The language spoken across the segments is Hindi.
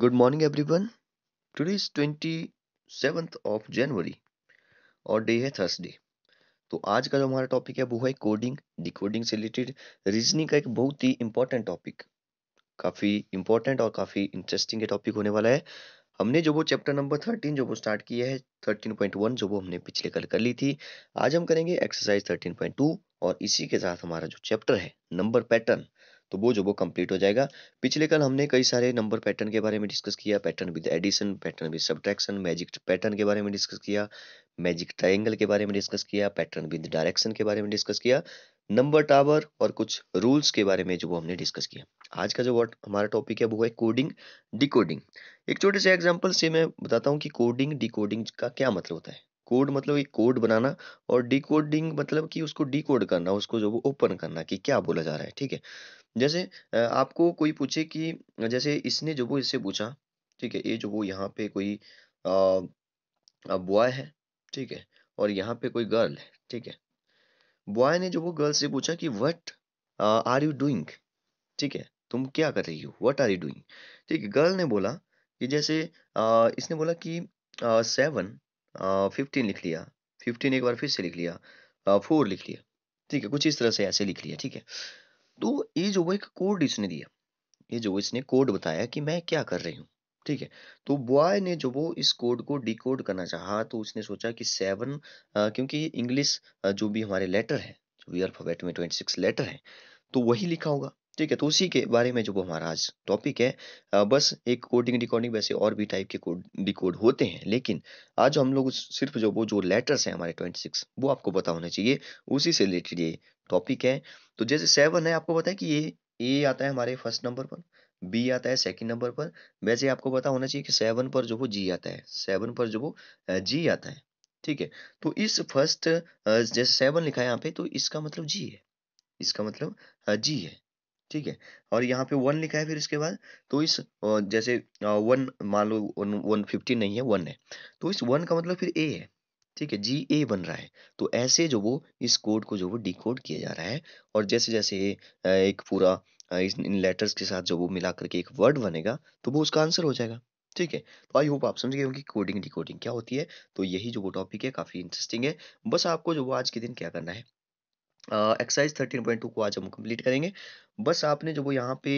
good morning everyone today is twenty 27th of January और डे है थर्सडे तो आज का जो हमारा टॉपिक है वो है कोडिंग डी कोडिंग से रिलेटेड रीजनिंग का एक बहुत ही इंपॉर्टेंट टॉपिक काफ़ी इंपॉर्टेंट और काफ़ी इंटरेस्टिंग ये टॉपिक होने वाला है हमने जो वो चैप्टर नंबर थर्टीन जो वो स्टार्ट किया है थर्टीन पॉइंट वन जो वो हमने पिछले कल कर ली थी आज हम करेंगे एक्सरसाइज थर्टीन पॉइंट टू और इसी के साथ हमारा जो चैप्टर है नंबर पैटर्न तो वो जो वो कंप्लीट हो जाएगा पिछले कल हमने कई सारे नंबर पैटर्न के बारे में डिस्कस किया pattern with addition pattern with subtraction magic pattern के बारे में डिस्कस किया मैजिक ट्राइंगल के बारे में डिस्कस किया पैटर्न विद डायरेक्शन के बारे में डिस्कस किया नंबर टावर और कुछ रूल्स के बारे में जो वो हमने डिस्कस किया आज का जो वर्ड हमारा टॉपिक है वो है कोडिंग डिकोडिंग एक छोटे से एग्जांपल से मैं बताता हूँ कि कोडिंग डिकोडिंग का क्या मतलब होता है कोड मतलब एक कोड बनाना और डिकोडिंग मतलब कि उसको डिकोड करना उसको जो वो ओपन करना कि क्या बोला जा रहा है ठीक है जैसे आपको कोई पूछे कि जैसे इसने जो वो इससे पूछा ठीक है ये जो वो यहाँ पे कोई बॉय है ठीक है और यहाँ पे कोई गर्ल है ठीक है बॉय ने जो वो गर्ल से पूछा कि वट आर यू डूइंग ठीक है तुम क्या कर रही हो वट आर यू डूइंग ठीक है गर्ल ने बोला कि जैसे आ, इसने बोला कि सेवन फिफ्टीन लिख लिया फिफ्टीन एक बार फिर से लिख लिया फोर लिख लिया ठीक है कुछ इस तरह से ऐसे लिख लिया ठीक है तो ये जो वो एक कोड इसने दिया ये जो इसने कोड बताया कि मैं क्या कर रही हूँ ठीक है तो बॉय ने जो वो इस कोड को डी करना चाहा तो उसने सोचा कि सेवन क्योंकि इंग्लिश जो भी हमारे लेटर है जो भी अल्फाबेट में ट्वेंटी सिक्स लेटर है तो वही लिखा होगा ठीक है तो उसी के बारे में जो वो हमारा आज टॉपिक है आ, बस एक कोडिंग डिकोडिंग वैसे और भी टाइप के कोड डिकोड होते हैं लेकिन आज हम लोग सिर्फ जो वो जो लेटर्स हैं हमारे ट्वेंटी सिक्स वो आपको पता होना चाहिए उसी से रिलेटेड ये टॉपिक है तो जैसे सेवन है आपको पता है कि ये ए आता है हमारे फर्स्ट नंबर पर बी आता है सेकंड नंबर पर वैसे आपको पता होना चाहिए कि सेवन पर जो वो जी आता है सेवन पर जो वो जी आता है ठीक है तो इस फर्स्ट जैसे सेवन लिखा है यहाँ पे तो इसका मतलब जी है इसका मतलब जी है ठीक है और यहाँ पे वन लिखा है फिर इसके बाद तो इस जैसे वन मान लो वन फिफ्टी नहीं है वन है तो इस वन का मतलब फिर ए है ठीक है जी ए बन रहा है तो ऐसे जो वो इस कोड को जो वो कोड किया जा रहा है और जैसे जैसे एक पूरा इस इन लेटर्स के साथ जो वो मिला करके एक वर्ड बनेगा तो वो उसका आंसर हो जाएगा ठीक है तो आई होप आप समझ गए होंगे कोडिंग डिकोडिंग क्या होती है तो यही जो वो टॉपिक है काफ़ी इंटरेस्टिंग है बस आपको जो वो आज के दिन क्या करना है एक्सरसाइज थर्टीन पॉइंट टू को आज हम कंप्लीट करेंगे बस आपने जो वो यहाँ पे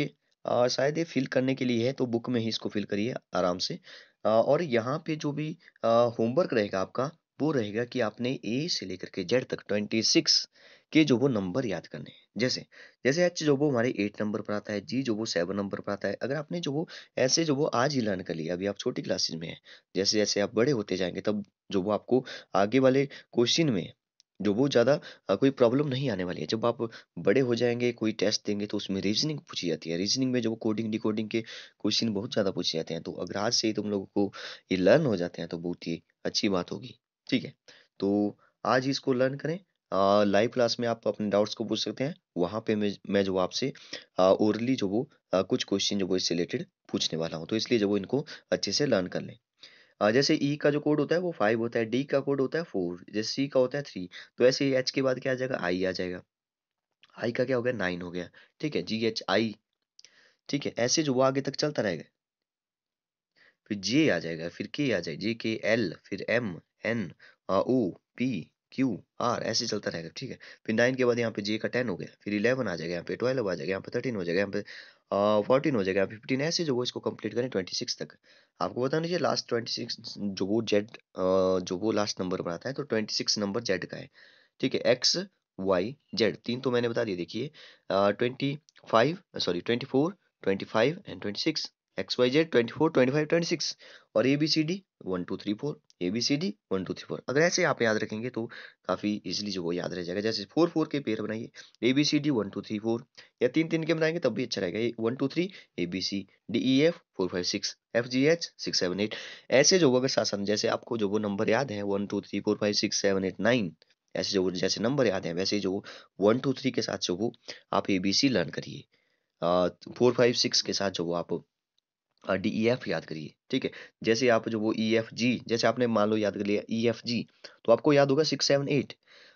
शायद ये फिल करने के लिए है तो बुक में ही इसको फिल करिए आराम से आ, और यहाँ पे जो भी होमवर्क रहेगा आपका वो रहेगा कि आपने ए से लेकर के जेड तक ट्वेंटी सिक्स के जो वो नंबर याद करने हैं जैसे जैसे एच जो वो हमारे एट नंबर पर आता है जी जो वो सेवन नंबर पर आता है अगर आपने जो वो ऐसे जो वो आज ही लर्न कर लिया अभी आप छोटी क्लासेज में हैं जैसे जैसे आप बड़े होते जाएंगे तब जो वो आपको आगे वाले क्वेश्चन में जो वो ज़्यादा कोई प्रॉब्लम नहीं आने वाली है जब आप बड़े हो जाएंगे कोई टेस्ट देंगे तो उसमें रीजनिंग पूछी जाती है रीजनिंग में जो कोडिंग डिकोडिंग के क्वेश्चन बहुत ज़्यादा पूछे जाते हैं तो अगर आज से ही तुम लोगों को ये लर्न हो जाते हैं तो बहुत ही अच्छी बात होगी ठीक है तो आज इसको लर्न करें लाइव क्लास में आप अपने डाउट्स को पूछ सकते हैं वहाँ पे मैं मैं जो आपसे ओरली जो वो आ, कुछ क्वेश्चन जो वो इससे रिलेटेड पूछने वाला हूँ तो इसलिए जो वो इनको अच्छे से लर्न कर लें जैसे ई e का जो कोड होता है वो फाइव होता है डी का कोड होता है फोर जैसे सी का होता है थ्री तो ऐसे एच के बाद क्या आ जाएगा आई आ जाएगा आई का क्या हो गया नाइन हो गया ठीक है जी एच आई ठीक है ऐसे जो वो आगे तक चलता रहेगा फिर जे आ जाएगा फिर के आ जाएगा जे के एल फिर M N O P Q R ऐसे चलता रहेगा ठीक है फिर नाइन के बाद यहाँ पे जे का टेन हो गया फिर इलेवन आ जाएगा यहाँ पे ट्वेल्व आ जाएगा यहाँ पे थर्टीन हो जाएगा यहाँ पे फोर्टीन हो जाएगा यहाँ फिफ्टीन ऐसे जो वो इसको कंप्लीट करें ट्वेंटी सिक्स तक आपको बता दीजिए लास्ट ट्वेंटी सिक्स जो वो जेड जो वो लास्ट नंबर पर आता है तो ट्वेंटी सिक्स नंबर जेड का है ठीक है एक्स वाई जेड तीन तो मैंने बता दिया देखिए twenty five sorry twenty four twenty five and twenty six X Y Z twenty four twenty five twenty six और A B C D one two three four A B C D one two three four अगर ऐसे आप याद रखेंगे तो काफ़ी इजिली जो वो याद रह जाएगा जैसे फोर फोर के पेयर बनाइए A B C D one two three four या तीन तीन के बनाएंगे तब भी अच्छा रहेगा one two three A B C D E F four five six F G H six seven eight ऐसे जो अगर साथ जैसे आपको जो वो नंबर याद है one two three four five six seven eight nine ऐसे जो जैसे नंबर याद हैं वैसे जो वन टू थ्री के साथ जो वो आप ए बी सी लर्न करिए फोर फाइव सिक्स के साथ जो वो आप डी ई एफ याद करिए ठीक है जैसे आप जो वो ई एफ जी जैसे आपने मान लो याद कर लिया ई एफ जी तो आपको याद होगा सिक्स सेवन एट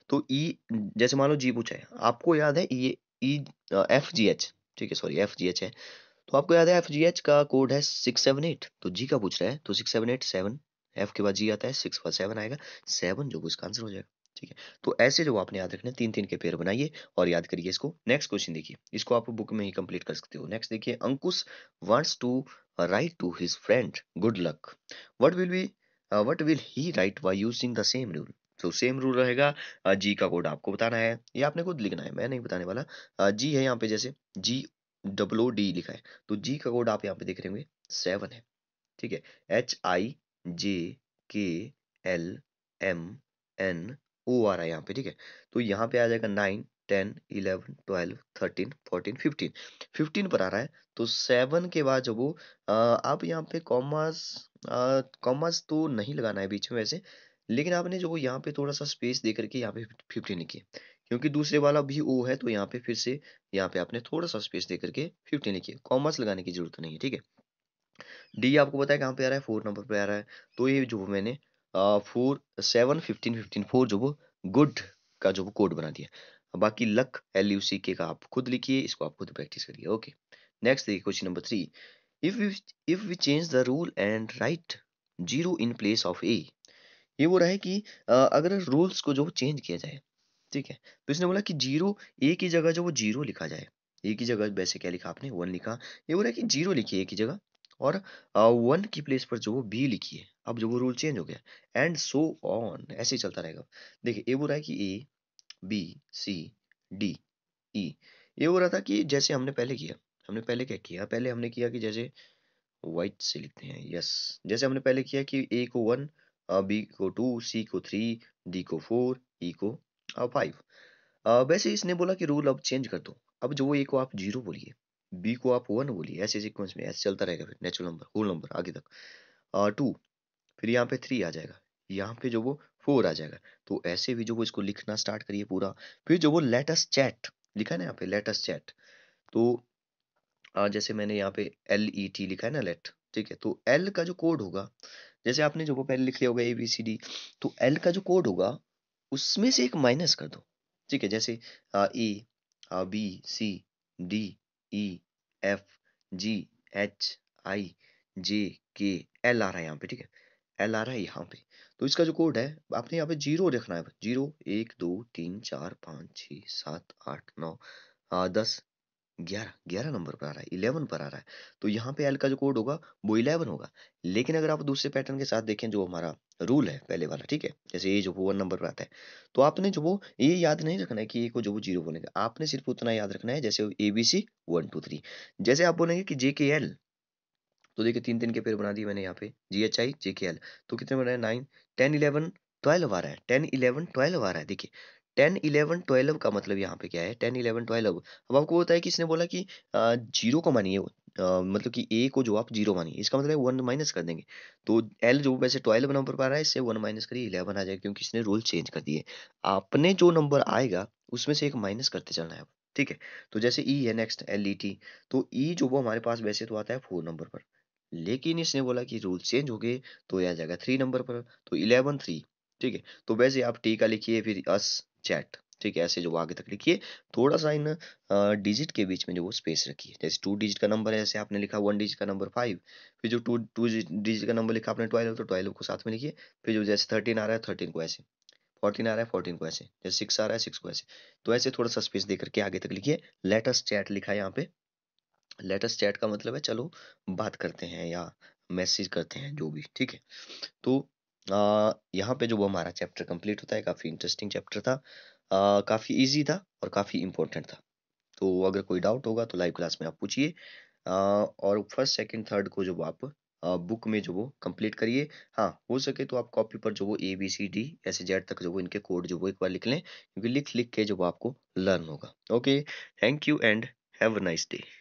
तो ई e, जैसे मान लो जी पूछा है आपको याद है ई ई एफ जी एच ठीक है सॉरी एफ जी एच है तो आपको याद है एफ जी एच का कोड है सिक्स सेवन एट तो जी का पूछ रहा है तो six seven eight seven F के बाद जी आता है सिक्स के सेवन आएगा सेवन जो इसका आंसर हो जाएगा ठीक है तो ऐसे जो आपने याद रखना तीन तीन के पेयर बनाइए और याद करिए इसको नेक्स्ट क्वेश्चन देखिए इसको आप बुक में ही कंप्लीट कर सकते हो नेक्स्ट देखिए Ankush wants to write to his friend good luck what will be what will he write by using the same rule तो सेम रूल रहेगा जी uh, का कोड आपको बताना है या आपने खुद लिखना है मैं नहीं बताने वाला जी uh, है यहाँ पे जैसे जी डब्लो डी लिखा है तो जी का कोड आप यहाँ पे देख रहे होंगे सेवन है ठीक है H I J K L M N O आ रहा है यहाँ पे ठीक है तो यहाँ पे आ जाएगा nine ten eleven twelve thirteen fourteen fifteen fifteen पर आ रहा है तो सेवन के बाद जब वो आप यहाँ पे कॉमर्स कॉमर्स तो नहीं लगाना है बीच में वैसे लेकिन आपने जो यहाँ पे थोड़ा सा स्पेस दे करके यहाँ पे फिफ्टीन लिखी क्योंकि दूसरे वाला भी ओ है तो यहाँ पे फिर से यहाँ पे आपने थोड़ा सा स्पेस दे करके फिफ्टीन लिखी कॉमर्स लगाने की जरूरत नहीं है ठीक है डी आपको बताया कहाँ पे आ रहा है फोर नंबर पे आ रहा है तो ये जो मैंने four seven fifteen fifteen four जो वो गुड का जो वो कोड बना दिया बाकी लक एल यू सी के का आप खुद लिखिए इसको आप खुद प्रैक्टिस करिए ओके नेक्स्ट देखिए question number three if if we change the rule and write zero in place of A ये वो रहा है कि अगर रूल्स को जो चेंज किया जाए ठीक है तो इसने बोला कि जीरो ए की जगह जो वो जीरो लिखा जाए ए की जगह वैसे क्या लिखा आपने वन लिखा ये बोला कि जीरो लिखिए ए की जगह और वन की प्लेस पर जो वो बी लिखी है अब जो वो रूल चेंज हो गया एंड सो ऑन ऐसे ही चलता रहेगा देखिए ये बोल रहा है कि ए बी सी डी ई ये बोल रहा था कि जैसे हमने पहले किया हमने पहले क्या किया पहले हमने किया कि जैसे वाइट से लिखते हैं यस जैसे हमने पहले किया कि ए को वन बी को टू सी को थ्री डी को फोर ई को फाइव वैसे इसने बोला कि रूल अब चेंज कर दो अब जो ए को आप जीरो बोलिए बी को आप वन बोलिए ऐसे सिक्वेंस में ऐसे चलता रहेगा फिर नेचुरल नंबर होल नंबर आगे तक टू फिर यहाँ पे थ्री आ जाएगा यहाँ पे जो वो फोर आ जाएगा तो ऐसे भी जो वो इसको लिखना स्टार्ट करिए पूरा फिर जो वो लेटेस्ट चैट लिखा है ना यहाँ पे लेटेस्ट चैट तो आ, जैसे मैंने यहाँ पे एल ई टी लिखा है ना लेट ठीक है तो एल का जो कोड होगा जैसे आपने जो वो पहले लिख लिया होगा ए बी सी डी तो एल का जो कोड होगा उसमें से एक माइनस कर दो ठीक है जैसे A B C D E F G H I J K L आ रहा है यहाँ पे ठीक है एल आ रहा है यहाँ पे तो इसका जो कोड है आपने यहाँ पे जीरो देखना है जीरो एक दो तीन चार पाँच छः सात आठ नौ दस ग्यारह ग्यारह नंबर पर आ रहा है इलेवन पर आ रहा है तो यहाँ पे एल का जो कोड होगा वो इलेवन होगा लेकिन अगर आप दूसरे पैटर्न के साथ देखें जो हमारा रूल है पहले वाला ठीक है जैसे ये जो वो वन नंबर पर आता है तो आपने जो वो ये याद नहीं रखना है कि ए को जो वो जीरो बोलेंगे आपने सिर्फ उतना याद रखना है जैसे A B C one two three जैसे आप बोलेंगे कि जे के एल तो देखिए तीन तीन के पेयर बना दिए मैंने यहाँ पे जी H I J K L तो कितने बनाए नाइन टेन इलेवन ट्वेल्व आ रहा है टेन इलेवन ट्वेल्व आ रहा है देखिए टेन इलेवन ट्वेल्व का मतलब यहाँ पे क्या है टेन इलेवन ट्वेल्व अब आपको होता है कि इसने बोला कि जीरो को मानिए मतलब कि ए को जो आप जीरो मानिए इसका मतलब वन माइनस कर देंगे तो एल जो वैसे ट्वेल्व नंबर पर आ रहा है इससे वन माइनस करिए इलेवन आ जाएगा क्योंकि इसने रोल चेंज कर दिए आपने जो नंबर आएगा उसमें से एक माइनस करते चलना है ठीक है तो जैसे ई e है नेक्स्ट एल ई टी तो ई e जो वो हमारे पास वैसे तो आता है फोर नंबर पर लेकिन इसने बोला कि रूल चेंज हो गए तो ये आ जाएगा थ्री नंबर पर तो इलेवन थ्री ठीक है तो वैसे आप टी का लिखिए फिर अस चैट ठीक है ऐसे जो आगे तक लिखिए थोड़ा सा इन डिजिट के बीच में जो वो स्पेस रखिए जैसे टू डिजिट का नंबर है ऐसे आपने लिखा वन डिजिट का नंबर फाइव फिर जो टू टू डिजिट का नंबर लिखा आपने ट्वेल्व तो ट्वेल्व को साथ में लिखिए फिर जो जैसे थर्टीन आ रहा है थर्टीन को ऐसे फोर्टीन आ रहा है फोर्टीन को ऐसे जैसे सिक्स आ रहा है सिक्स को ऐसे तो ऐसे थोड़ा सा स्पेस दे करके आगे तक लिखिए लेटेस्ट चैट लिखा है यहाँ पे लेटेस्ट चैट का मतलब है चलो बात करते हैं या मैसेज करते हैं जो भी ठीक है तो यहाँ पे जो वो हमारा चैप्टर कंप्लीट होता है काफ़ी इंटरेस्टिंग चैप्टर था काफ़ी इजी था और काफ़ी इम्पोर्टेंट था तो अगर कोई डाउट होगा तो लाइव क्लास में आप पूछिए और फर्स्ट सेकंड थर्ड को जो आप बुक में जो वो कंप्लीट करिए हाँ हो सके तो आप कॉपी पर जो वो ए बी सी डी ऐसे जेड तक जो वो इनके कोड जो वो एक बार लिख लें क्योंकि लिख लिख के जो आपको लर्न होगा okay thank you and have a nice day